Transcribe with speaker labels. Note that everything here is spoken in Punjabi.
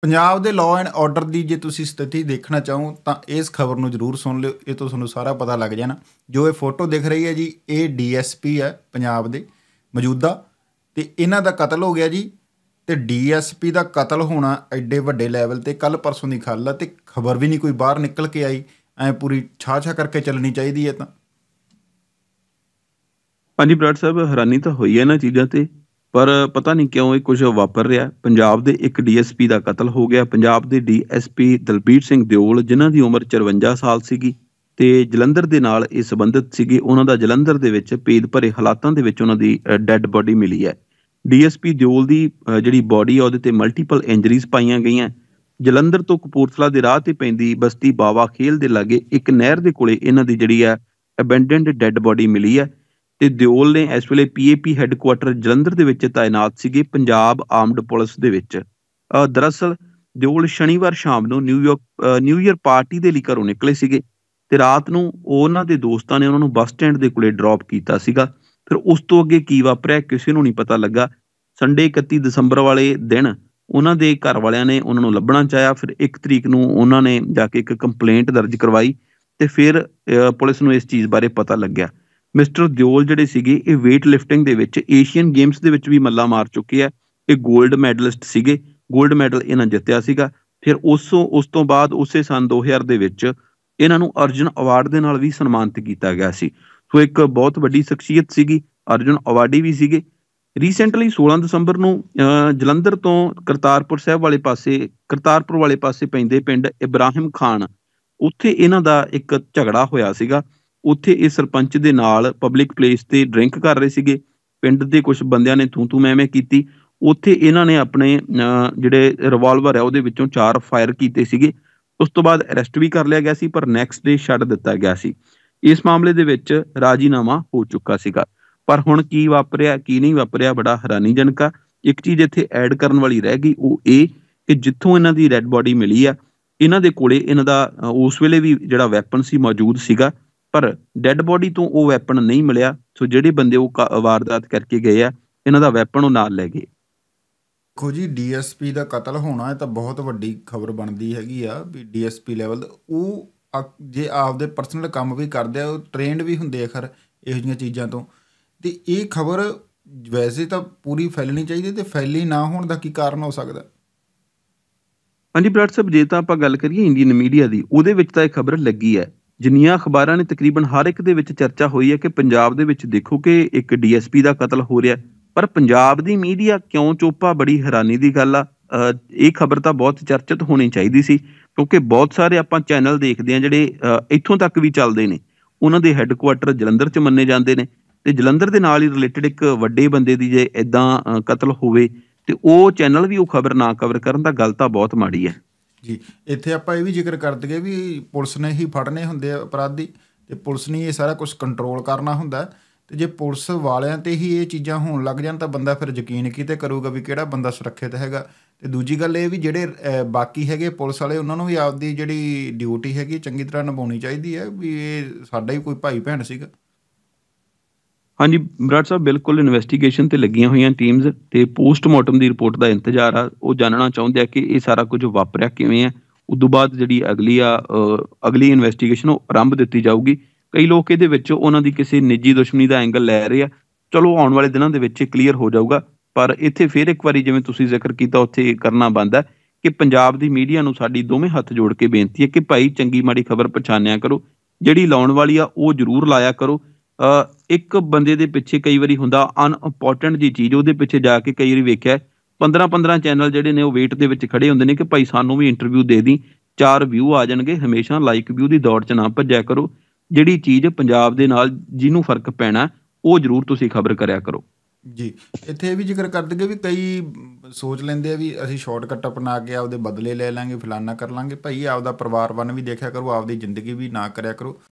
Speaker 1: ਪੰਜਾਬ ਦੇ ਲਾਅ ਐਂਡ ਆਰਡਰ ਦੀ ਜੇ ਤੁਸੀਂ ਸਥਿਤੀ ਦੇਖਣਾ ਚਾਹੋ ਤਾਂ ਇਸ ਖਬਰ ਨੂੰ ਜ਼ਰੂਰ ਸੁਣ ਲਿਓ ਇਹ ਤੋਂ ਤੁਹਾਨੂੰ ਸਾਰਾ ਪਤਾ ਲੱਗ ਜਾਣਾ ਜੋ ਇਹ ਫੋਟੋ ਦਿਖ ਰਹੀ ਹੈ ਜੀ ਇਹ ਡੀਐਸਪੀ ਹੈ ਪੰਜਾਬ ਦੇ ਮੌਜੂਦਾ ਤੇ ਇਹਨਾਂ ਦਾ ਕਤਲ ਹੋ ਗਿਆ ਜੀ ਤੇ ਡੀਐਸਪੀ ਦਾ ਕਤਲ ਹੋਣਾ ਐਡੇ ਵੱਡੇ ਲੈਵਲ ਤੇ ਕੱਲ ਪਰਸੋਂ ਦੀ ਖੱਲ ਆ ਤੇ ਖਬਰ ਵੀ ਨਹੀਂ ਕੋਈ ਬਾਹਰ ਨਿਕਲ ਕੇ ਆਈ ਐ ਪੂਰੀ ਛਾਛਾ ਕਰਕੇ ਚੱਲਣੀ ਚਾਹੀਦੀ ਹੈ ਤਾਂ
Speaker 2: ਹਾਂਜੀ ਬ੍ਰਾਦਰ ਸਾਹਿਬ ਹੈਰਾਨੀ ਤਾਂ ਹੋਈ ਹੈ ਨਾ ਚੀਜ਼ਾਂ ਤੇ ਪਰ ਪਤਾ ਨਹੀਂ ਕਿਉਂ ਇਹ ਕੁਝ ਵਾਪਰ ਰਿਹਾ ਪੰਜਾਬ ਦੇ ਇੱਕ ਡੀਐਸਪੀ ਦਾ ਕਤਲ ਹੋ ਗਿਆ ਪੰਜਾਬ ਦੇ ਡੀਐਸਪੀ ਦਲਬੀਰ ਸਿੰਘ ਦਿਓਲ ਜਿਨ੍ਹਾਂ ਦੀ ਉਮਰ 54 ਸਾਲ ਸੀਗੀ ਤੇ ਜਲੰਧਰ ਦੇ ਨਾਲ ਇਹ ਸੰਬੰਧਿਤ ਸੀਗੇ ਉਹਨਾਂ ਦਾ ਜਲੰਧਰ ਦੇ ਵਿੱਚ ਪੇਦ ਭਰੇ ਹਾਲਾਤਾਂ ਦੇ ਵਿੱਚ ਉਹਨਾਂ ਦੀ ਡੈੱਡ ਬਾਡੀ ਮਿਲੀ ਹੈ ਡੀਐਸਪੀ ਦਿਓਲ ਦੀ ਜਿਹੜੀ ਬਾਡੀ ਆ ਉਹਦੇ ਤੇ ਮਲਟੀਪਲ ਇੰਜਰੀਜ਼ ਪਾਈਆਂ ਗਈਆਂ ਜਲੰਧਰ ਤੋਂ ਕਪੂਰਥਲਾ ਦੇ ਰਾਹ ਤੇ ਪੈਂਦੀ ਬਸਤੀ ਬਾਵਾ ਖੇਲ ਦੇ ਲਾਗੇ ਇੱਕ ਨਹਿਰ ਦੇ ਕੋਲੇ ਇਹਨਾਂ ਦੀ ਜਿਹੜੀ ਹੈ ਅਬੈਂਡਨਡ ਡੈੱਡ ਬਾਡੀ ਮਿਲੀ ਹੈ ਤੇ ਦਿਓਲ ਨੇ ਇਸ ਵੇਲੇ ਪੀਏਪੀ ਹੈੱਡਕੁਆਰਟਰ ਜਲੰਧਰ ਦੇ ਵਿੱਚ ਤਾਇਨਾਤ ਸੀਗੇ ਪੰਜਾਬ ਆਰਮਡ ਪੁਲਿਸ ਦੇ ਵਿੱਚ ਦਰਅਸਲ ਦਿਓਲ ਸ਼ਨੀਵਾਰ ਸ਼ਾਮ ਨੂੰ ਨਿਊਯਾਰਕ ਨਿਊ ਇਅਰ ਪਾਰਟੀ ਦੇ ਲਈ ਘਰੋਂ ਨਿਕਲੇ ਸੀਗੇ ਤੇ ਰਾਤ ਨੂੰ ਉਹਨਾਂ ਦੇ ਦੋਸਤਾਂ ਨੇ ਉਹਨਾਂ ਨੂੰ ਬੱਸ ਸਟੈਂਡ ਦੇ ਕੋਲੇ ਡ੍ਰੌਪ ਕੀਤਾ ਸੀਗਾ ਫਿਰ ਉਸ ਤੋਂ ਅੱਗੇ ਕੀ ਵਾਪਰਿਆ ਕਿਸੇ ਨੂੰ ਨਹੀਂ ਪਤਾ ਲੱਗਾ ਸੰਡੇ 31 ਦਸੰਬਰ ਵਾਲੇ ਦਿਨ ਉਹਨਾਂ ਦੇ ਘਰ ਵਾਲਿਆਂ ਨੇ ਉਹਨਾਂ ਨੂੰ ਲੱਭਣਾ ਚਾਹਿਆ ਫਿਰ 1 ਤਰੀਕ ਨੂੰ ਉਹਨਾਂ ਨੇ ਜਾ ਕੇ ਇੱਕ ਕੰਪਲੇਂਟ ਦਰਜ ਕਰਵਾਈ ਤੇ ਫਿਰ ਪੁਲਿਸ ਨੂੰ ਇਸ ਚੀਜ਼ ਬਾਰੇ ਪਤਾ ਲੱਗਿਆ ਮਿਸਟਰ ਦਿਓਲ ਜਿਹੜੇ ਸੀਗੇ ਇਹ weight lifting ਦੇ ਵਿੱਚ ਏਸ਼ੀਅਨ ਗੇਮਸ ਦੇ ਵਿੱਚ ਵੀ ਮੱਲਾ ਮਾਰ ਚੁੱਕੇ ਆ ਇਹ 골ਡ ਮੈਡਲਿਸਟ ਸੀਗੇ 골ਡ ਮੈਡਲ ਇਹਨਾਂ ਜਿੱਤਿਆ ਸੀਗਾ ਫਿਰ ਉਸੋਂ ਉਸ ਤੋਂ ਬਾਅਦ ਉਸੇ ਸਨ 2000 ਦੇ ਵਿੱਚ ਇਹਨਾਂ ਨੂੰ ਅਰਜਨ ਅਵਾਰਡ ਦੇ ਨਾਲ ਵੀ ਸਨਮਾਨਿਤ ਕੀਤਾ ਗਿਆ ਸੀ ਸੋ ਇੱਕ ਬਹੁਤ ਵੱਡੀ ਸ਼ਖਸੀਅਤ ਸੀਗੀ ਅਰਜਨ ਅਵਾਰਡੀ ਵੀ ਸੀਗੇ ਰੀਸੈਂਟਲੀ 16 ਦਸੰਬਰ ਨੂੰ ਜਲੰਧਰ ਤੋਂ ਕਰਤਾਰਪੁਰ ਸਾਹਿਬ ਵਾਲੇ ਪਾਸੇ ਕਰਤਾਰਪੁਰ ਵਾਲੇ ਪਾਸੇ ਪੈਂਦੇ ਪਿੰਡ ਇਬਰਾਹਿਮ ਖਾਨ ਉੱਥੇ ਇਹਨਾਂ ਦਾ ਇੱਕ ਝਗੜਾ ਹੋਇਆ ਸੀਗਾ ਉੱਥੇ ਇਹ ਸਰਪੰਚ ਦੇ ਨਾਲ ਪਬਲਿਕ ਪਲੇਸ ਤੇ ਡਰਿੰਕ ਕਰ ਰਹੇ ਸੀਗੇ ਪਿੰਡ ਦੇ ਕੁਝ ਬੰਦਿਆਂ ਨੇ ਤੂੰ ਤੂੰ ਮੈਂ ਮੈਂ ਕੀਤੀ ਉੱਥੇ ਇਹਨਾਂ ਨੇ ਆਪਣੇ ਜਿਹੜੇ ਰਿਵਾਲਵਰ ਹੈ ਉਹਦੇ ਵਿੱਚੋਂ ਚਾਰ ਫਾਇਰ ਕੀਤੇ ਸੀਗੇ ਉਸ ਤੋਂ ਬਾਅਦ ਅਰੈਸਟ ਵੀ ਕਰ ਲਿਆ ਗਿਆ ਸੀ ਪਰ ਨੈਕਸਟ ਡੇ ਛੱਡ ਦਿੱਤਾ ਗਿਆ ਸੀ ਇਸ ਮਾਮਲੇ ਦੇ ਵਿੱਚ ਰਾਜੀਨਾਮਾ ਹੋ ਚੁੱਕਾ ਸੀਗਾ ਪਰ ਹੁਣ ਕੀ ਵਾਪਰਿਆ ਕੀ ਨਹੀਂ ਵਾਪਰਿਆ ਬੜਾ ਹੈਰਾਨੀਜਨਕ ਆ ਇੱਕ ਚੀਜ਼ ਇੱਥੇ ਐਡ ਕਰਨ ਵਾਲੀ ਰਹਿ ਗਈ ਉਹ ਇਹ ਕਿ ਜਿੱਥੋਂ ਇਹਨਾਂ ਦੀ ਰੈੱਡ ਬਾਡੀ ਮਿਲੀ ਆ ਇਹਨਾਂ ਦੇ ਕੋਲੇ ਇਹਨਾਂ ਦਾ ਉਸ ਵੇਲੇ ਵੀ ਜਿਹੜਾ ਵੈਪਨ ਸੀ ਮੌਜੂਦ ਸੀਗਾ ਪਰ ਡੈੱਡ ਬੋਡੀ ਤੋਂ ਉਹ ਵੈਪਨ ਨਹੀਂ ਮਿਲਿਆ ਸੋ ਜਿਹੜੇ ਬੰਦੇ ਉਹ ਵਾਰਦਾਤ ਕਰਕੇ ਗਏ ਆ ਇਹਨਾਂ ਦਾ ਵੈਪਨ ਉਹ ਨਾਲ ਲੈ ਗਏ
Speaker 1: ਦੇਖੋ ਜੀ ਡੀਐਸਪੀ ਦਾ ਕਤਲ ਹੋਣਾ ਇਹ ਤਾਂ ਬਹੁਤ ਵੱਡੀ ਖਬਰ ਬਣਦੀ ਹੈਗੀ ਆ ਵੀ ਡੀਐਸਪੀ ਲੈਵਲ ਉਹ ਜੇ ਆਪਦੇ ਪਰਸਨਲ ਕੰਮ ਵੀ ਕਰਦੇ ਆ ਉਹ ਟ੍ਰੇਨਡ ਵੀ ਹੁੰਦੇ ਆ ਖਰ ਇਹੋ ਜੀਆਂ ਚੀਜ਼ਾਂ ਤੋਂ ਤੇ ਇਹ ਖਬਰ ਵੈਸੇ ਤਾਂ ਪੂਰੀ ਫੈਲਣੀ ਚਾਹੀਦੀ ਤੇ ਫੈਲੀ ਨਾ ਹੋਣ ਦਾ ਕੀ ਕਾਰਨ ਹੋ ਸਕਦਾ
Speaker 2: ਹਾਂਜੀ ਬ੍ਰਾਟ ਸਾਹਿਬ ਜੇ ਤਾਂ ਆਪਾਂ ਗੱਲ ਕਰੀਏ ਇੰਡੀਅਨ ਮੀਡੀਆ ਦੀ ਉਹਦੇ ਵਿੱਚ ਤਾਂ ਇਹ ਖਬਰ ਲੱਗੀ ਹੈ ਜਿੰਨੀਆਂ ਅਖਬਾਰਾਂ ਨੇ ਤਕਰੀਬਨ ਹਰ ਇੱਕ ਦੇ ਵਿੱਚ ਚਰਚਾ ਹੋਈ ਹੈ ਕਿ ਪੰਜਾਬ ਦੇ ਵਿੱਚ ਦੇਖੋ ਕਿ ਇੱਕ ਡੀਐਸਪੀ ਦਾ ਕਤਲ ਹੋ ਰਿਹਾ ਪਰ ਪੰਜਾਬ ਦੀ ਮੀਡੀਆ ਕਿਉਂ ਚੋਪਾ ਬੜੀ ਹੈਰਾਨੀ ਦੀ ਗੱਲ ਆ ਇਹ ਖਬਰ ਤਾਂ ਬਹੁਤ ਚਰਚਿਤ ਹੋਣੀ ਚਾਹੀਦੀ ਸੀ ਕਿਉਂਕਿ ਬਹੁਤ ਸਾਰੇ ਆਪਾਂ ਚੈਨਲ ਦੇਖਦੇ ਆ ਜਿਹੜੇ ਇੱਥੋਂ ਤੱਕ ਵੀ ਚੱਲਦੇ ਨੇ ਉਹਨਾਂ ਦੇ ਹੈੱਡਕੁਆਰਟਰ ਜਲੰਧਰ 'ਚ ਮੰਨੇ ਜਾਂਦੇ ਨੇ ਤੇ ਜਲੰਧਰ ਦੇ ਨਾਲ ਹੀ ਰਿਲੇਟਡ ਇੱਕ ਵੱਡੇ ਬੰਦੇ ਦੀ ਜੇ ਇਦਾਂ ਕਤਲ ਹੋਵੇ ਤੇ ਉਹ ਚੈਨਲ ਵੀ ਉਹ ਖਬਰ ਨਾ ਕਵਰ ਕਰਨ ਦਾ ਗਲਤ ਆ ਬਹੁਤ ਮਾੜੀ ਹੈ
Speaker 1: ਜੀ ਇੱਥੇ ਆਪਾਂ ਇਹ ਵੀ ਜ਼ਿਕਰ ਕਰ ਦਈਏ ਵੀ ਪੁਲਿਸ ਨੇ ਹੀ ਫੜਨੇ ਹੁੰਦੇ ਆ ਅਪਰਾਧੀ ਤੇ ਪੁਲਿਸ ਨੇ ਇਹ ਸਾਰਾ ਕੁਝ ਕੰਟਰੋਲ ਕਰਨਾ ਹੁੰਦਾ ਤੇ ਜੇ ਪੁਲਿਸ ਵਾਲਿਆਂ ਤੇ ਹੀ ਇਹ ਚੀਜ਼ਾਂ ਹੋਣ ਲੱਗ ਜਾਣ ਤਾਂ ਬੰਦਾ ਫਿਰ ਯਕੀਨ ਕੀਤੇ ਕਰੂਗਾ ਵੀ ਕਿਹੜਾ ਬੰਦਾ ਸੁਰੱਖਿਅਤ ਹੈਗਾ ਤੇ ਦੂਜੀ ਗੱਲ ਇਹ ਵੀ ਜਿਹੜੇ ਬਾਕੀ ਹੈਗੇ ਪੁਲਿਸ ਵਾਲੇ ਉਹਨਾਂ ਨੂੰ ਵੀ ਆਪਦੀ ਜਿਹੜੀ ਡਿਊਟੀ ਹੈਗੀ ਚੰਗੀ ਤਰ੍ਹਾਂ ਨਿਭਾਉਣੀ ਚਾਹੀਦੀ ਹੈ ਵੀ ਇਹ ਸਾਡਾ ਹੀ ਕੋਈ ਭਾਈ ਭੈਣ ਸੀਗਾ
Speaker 2: ਹਾਂਜੀ ਬਰਾੜ ਸਾਹਿਬ ਬਿਲਕੁਲ ਇਨਵੈਸਟੀਗੇਸ਼ਨ ਤੇ ਲੱਗੀਆਂ ਹੋਈਆਂ ਟੀਮਸ ਤੇ ਪੋਸਟਮਾਰਟਮ ਦੀ ਰਿਪੋਰਟ ਦਾ ਇੰਤਜ਼ਾਰ ਆ ਉਹ ਜਾਣਨਾ ਚਾਹੁੰਦੇ ਆ ਕਿ ਇਹ ਸਾਰਾ ਕੁਝ ਵਾਪਰਿਆ ਕਿਵੇਂ ਆ ਉਦੋਂ ਬਾਅਦ ਜਿਹੜੀ ਅਗਲੀ ਆ ਅਗਲੀ ਇਨਵੈਸਟੀਗੇਸ਼ਨ ਉਹ ਆਰੰਭ ਦਿੱਤੀ ਜਾਊਗੀ ਕਈ ਲੋਕ ਇਹਦੇ ਵਿੱਚ ਉਹਨਾਂ ਦੀ ਕਿਸੇ ਨਿੱਜੀ ਦੁਸ਼ਮਣੀ ਦਾ ਐਂਗਲ ਲੈ ਰਹੇ ਆ ਚਲੋ ਆਉਣ ਵਾਲੇ ਦਿਨਾਂ ਦੇ ਵਿੱਚ ਇਹ ਕਲੀਅਰ ਹੋ ਜਾਊਗਾ ਪਰ ਇੱਥੇ ਫੇਰ ਇੱਕ ਵਾਰੀ ਜਿਵੇਂ ਤੁਸੀਂ ਜ਼ਿਕਰ ਕੀਤਾ ਉੱਥੇ ਕਰਨਾ ਬੰਦਾ ਕਿ ਪੰਜਾਬ ਦੀ ਮੀਡੀਆ ਨੂੰ ਸਾਡੀ ਦੋਵੇਂ ਹੱਥ ਜੋੜ ਕੇ ਬੇਨਤੀ ਹੈ ਕਿ ਭਾਈ ਚੰਗੀ ਮਾੜੀ ਖਬਰ ਪਛਾਣਿਆ ਕਰੋ ਜਿਹੜੀ ਲਾਉਣ ਵਾਲੀ ਆ ਉਹ ਜ਼ਰੂਰ ਲਾਇਆ ਕਰੋ ਇੱਕ ਬੰਦੇ ਦੇ ਪਿੱਛੇ ਕਈ ਵਾਰੀ ਹੁੰਦਾ ਅਨਇੰਪੋਰਟੈਂਟ ਜੀ ਚੀਜ਼ ਉਹਦੇ ਪਿੱਛੇ ਜਾ ਕੇ ਕਈ ਵਾਰੀ ਵੇਖਿਆ 15-15 ਚੈਨਲ ਜਿਹੜੇ ਨੇ ਉਹ ਵੇਟ ਦੇ ਵਿੱਚ ਖੜੇ ਹੁੰਦੇ ਨੇ ਕਿ ਭਾਈ ਸਾਨੂੰ ਵੀ ਇੰਟਰਵਿਊ ਦੇ ਦੀ ਚਾਰ ਵਿਊ ਆ ਜਾਣਗੇ ਹਮੇਸ਼ਾ ਲਾਈਕ ਵਿਊ ਦੀ ਦੌੜ 'ਚ ਨਾ ਭੱਜਿਆ ਕਰੋ ਜਿਹੜੀ ਚੀਜ਼ ਪੰਜਾਬ ਦੇ ਨਾਲ ਜਿਹਨੂੰ ਫਰਕ ਪੈਣਾ ਉਹ ਜ਼ਰੂਰ ਤੁਸੀਂ ਖਬਰ ਕਰਿਆ ਕਰੋ
Speaker 1: ਜੀ ਇੱਥੇ ਵੀ ਜ਼ਿਕਰ ਕਰ ਦਈਏ ਵੀ ਕਈ ਸੋਚ ਲੈਂਦੇ ਆ ਵੀ ਅਸੀਂ ਸ਼ਾਰਟਕਟ ਅਪਣਾ ਕੇ ਆਪਦੇ ਬਦਲੇ ਲੈ ਲਾਂਗੇ ਫਲਾਨਾ ਕਰ ਲਾਂਗੇ ਭਾਈ ਆਪਦਾ ਪਰਿਵਾਰ ਵਨ ਵੀ ਦੇਖਿਆ ਕਰੋ ਆਪਦੀ ਜ਼ਿੰਦਗੀ ਵੀ ਨਾ ਕਰਿਆ ਕਰੋ